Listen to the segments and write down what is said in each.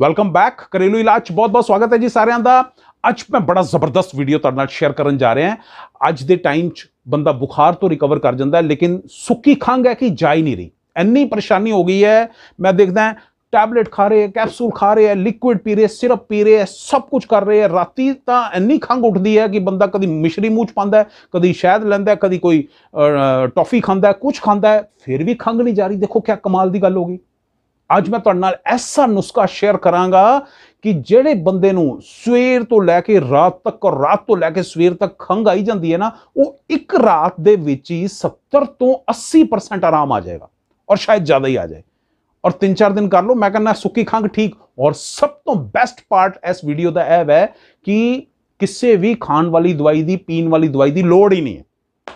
welcome back ਕਰੇਲੂ ਇਲਾਜ ਬਹੁਤ-ਬਹੁਤ ਸਵਾਗਤ ਹੈ ਜੀ ਸਾਰਿਆਂ ਦਾ ਅੱਜ ਮੈਂ ਬੜਾ ਜ਼ਬਰਦਸਤ ਵੀਡੀਓ ਤੁਹਾਡੇ ਨਾਲ ਸ਼ੇਅਰ ਕਰਨ ਜਾ ਰਿਹਾ ਹਾਂ ਅੱਜ ਦੇ ਟਾਈਮ 'ਚ ਬੰਦਾ ਬੁਖਾਰ ਤੋਂ ਰਿਕਵਰ ਕਰ ਜਾਂਦਾ ਹੈ ਲੇਕਿਨ ਸੁੱਕੀ ਖੰਗ ਹੈ ਕਿ ਜਾ ਹੀ ਨਹੀਂ ਰਹੀ ਇੰਨੀ ਪਰੇਸ਼ਾਨੀ ਹੋ ਗਈ ਹੈ ਮੈਂ ਦੇਖਦਾ ਟੈਬਲੇਟ ਖਾ ਰਹੇ ਹੈ ਕੈਪਸੂਲ ਖਾ ਰਹੇ ਹੈ ਲਿਕੁਇਡ ਪੀ ਰਹੇ ਸਿਰਪ ਪੀ ਰਹੇ ਹੈ ਸਭ ਕੁਝ ਕਰ ਰਹੇ ਹੈ ਰਾਤੀ ਤਾਂ ਇੰਨੀ ਖੰਗ ਉੱਠਦੀ ਹੈ ਕਿ ਬੰਦਾ ਕਦੀ ਮਿਸ਼ਰੀ ਮੂੰਹ ਚ ਪਾਉਂਦਾ ਹੈ ਕਦੀ ਸ਼ਹਿਦ ਲੈਂਦਾ ਹੈ ਕਦੀ ਕੋਈ ਟੌਫੀ ਖਾਂਦਾ ਹੈ ਕੁਝ ਖਾਂਦਾ ਹੈ ਫਿਰ ਵੀ ਖੰਗ ਨਹੀਂ ਜਾ ਰਹੀ ਦੇਖੋ ਕਿਆ ਕਮਾਲ ਦੀ ਗੱਲ ਹੋ ਗਈ ਅੱਜ ਮੈਂ ਤੁਹਾਡੇ ਨਾਲ ਐਸਾ ਨੁਸਖਾ ਸ਼ੇਅਰ ਕਰਾਂਗਾ ਕਿ ਜਿਹੜੇ ਬੰਦੇ ਨੂੰ ਸਵੇਰ ਤੋਂ ਲੈ ਕੇ ਰਾਤ ਤੱਕ ਔਰ ਰਾਤ ਤੋਂ ਲੈ ਕੇ ਸਵੇਰ ਤੱਕ ਖੰਗ ਆਈ ਜਾਂਦੀ ਹੈ ਨਾ ਉਹ ਇੱਕ ਰਾਤ ਦੇ ਵਿੱਚ ਹੀ 70 ਤੋਂ 80% ਆਰਾਮ ਆ ਜਾਏਗਾ ਔਰ ਸ਼ਾਇਦ ਜ਼ਿਆਦਾ ਹੀ ਆ ਜਾਏ ਔਰ 3-4 ਦਿਨ ਕਰ ਲਓ ਮੈਂ ਕਹਿੰਦਾ ਸੁੱਕੀ ਖੰਗ ਠੀਕ ਔਰ ਸਭ ਤੋਂ ਬੈਸਟ ਪਾਰਟ ਇਸ ਵੀਡੀਓ ਦਾ ਇਹ ਹੈ ਕਿ ਕਿਸੇ ਵੀ ਖਾਣ ਵਾਲੀ ਦਵਾਈ ਦੀ ਪੀਣ ਵਾਲੀ ਦਵਾਈ ਦੀ ਲੋੜ ਹੀ ਨਹੀਂ ਹੈ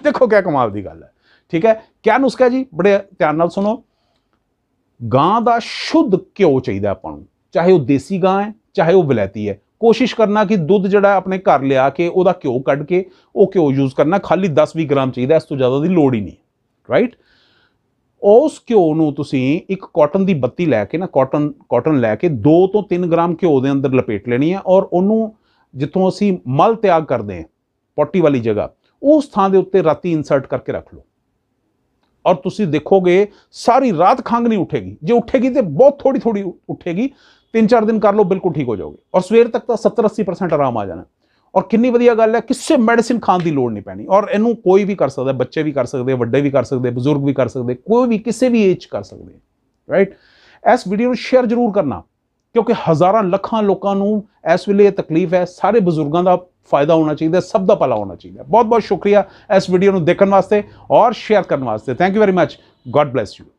ਦੇਖੋ ਕਿਆ ਕਮਾਲ ਦੀ ਗੱਲ ਹੈ ਠੀਕ ਹੈ ਕਿਆ ਨੁਸਖਾ ਜੀ ਬੜੇ ਧਿਆਨ ਨਾਲ ਸੁਣੋ ਗਾਂ ਦਾ ਸ਼ੁੱਧ ਘਿਓ ਚਾਹੀਦਾ ਆਪਾਂ ਨੂੰ ਚਾਹੇ ਉਹ ਦੇਸੀ ਗਾਂ ਹੈ ਚਾਹੇ ਉਹ ਵਿਲੈਤੀ ਹੈ ਕੋਸ਼ਿਸ਼ ਕਰਨਾ ਕਿ ਦੁੱਧ ਜਿਹੜਾ ਆਪਣੇ ਘਰ ਲਿਆ ਕੇ ਉਹਦਾ ਘਿਓ ਕੱਢ ਕੇ ਉਹ ਘਿਓ ਯੂਜ਼ ਕਰਨਾ ਖਾਲੀ 10 ਵੀ ਗ੍ਰਾਮ ਚਾਹੀਦਾ ਇਸ ਤੋਂ ਜ਼ਿਆਦਾ ਦੀ ਲੋੜ ਹੀ ਨਹੀਂ ਰਾਈਟ ਉਸ ਘਿਓ ਨੂੰ ਤੁਸੀਂ ਇੱਕ ਕਾਟਨ ਦੀ ਬੱਤੀ ਲੈ ਕੇ ਨਾ ਕਾਟਨ ਕਾਟਨ ਲੈ ਕੇ 2 ਤੋਂ 3 ਗ੍ਰਾਮ ਘਿਓ ਦੇ ਅੰਦਰ ਲਪੇਟ ਲੈਣੀ ਹੈ ਔਰ ਉਹਨੂੰ ਜਿੱਥੋਂ ਅਸੀਂ ਮਲ ਤਿਆਗ ਕਰਦੇ ਹਾਂ ਪੋਟੀ ਵਾਲੀ ਜਗ੍ਹਾ ਉਸ ਥਾਂ ਦੇ ਉੱਤੇ ਰਾਤੀ ਇਨਸਰਟ ਕਰਕੇ ਰੱਖ ਲਓ ਔਰ ਤੁਸੀਂ ਦੇਖੋਗੇ ਸਾਰੀ ਰਾਤ ਖੰਗ ਨਹੀਂ ਉੱਠੇਗੀ ਜੇ ਉੱਠੇਗੀ ਤੇ ਬਹੁਤ ਥੋੜੀ ਥੋੜੀ ਉੱਠੇਗੀ 3-4 ਦਿਨ ਕਰ ਲਓ ਬਿਲਕੁਲ ਠੀਕ ਹੋ ਜਾਓਗੇ ਔਰ ਸਵੇਰ ਤੱਕ ਤਾਂ 70-80% ਆਰਾਮ ਆ ਜਾਣਾ ਔਰ ਕਿੰਨੀ ਵਧੀਆ ਗੱਲ ਹੈ ਕਿਸੇ ਮੈਡੀਸਿਨ ਖਾਣ ਦੀ ਲੋੜ ਨਹੀਂ ਪੈਣੀ ਔਰ ਇਹਨੂੰ ਕੋਈ ਵੀ ਕਰ ਸਕਦਾ ਬੱਚੇ ਵੀ ਕਰ ਸਕਦੇ ਵੱਡੇ ਵੀ ਕਰ ਸਕਦੇ ਬਜ਼ੁਰਗ ਵੀ ਕਰ ਸਕਦੇ ਕੋਈ ਵੀ ਕਿਸੇ ਵੀ ਏਜ ਕਰ ਸਕਦੇ ਰਾਈਟ ਇਸ ਵੀਡੀਓ ਨੂੰ ਸ਼ੇਅਰ ਜ਼ਰੂਰ ਕਰਨਾ ਕਿਉਂਕਿ ਹਜ਼ਾਰਾਂ ਲੱਖਾਂ ਲੋਕਾਂ ਨੂੰ ਇਸ ਵੇਲੇ ਇਹ ਤਕਲੀਫ ਹੈ ਸਾਰੇ ਬਜ਼ੁਰਗਾਂ ਦਾ ਫਾਇਦਾ ਹੋਣਾ ਚਾਹੀਦਾ ਸਭ ਦਾ ਭਲਾ ਹੋਣਾ ਚਾਹੀਦਾ ਬਹੁਤ ਬਹੁਤ ਸ਼ੁਕਰੀਆ ਇਸ ਵੀਡੀਓ ਨੂੰ ਦੇਖਣ ਵਾਸਤੇ ਔਰ ਸ਼ੇਅਰ ਕਰਨ ਵਾਸਤੇ thank you very much god bless you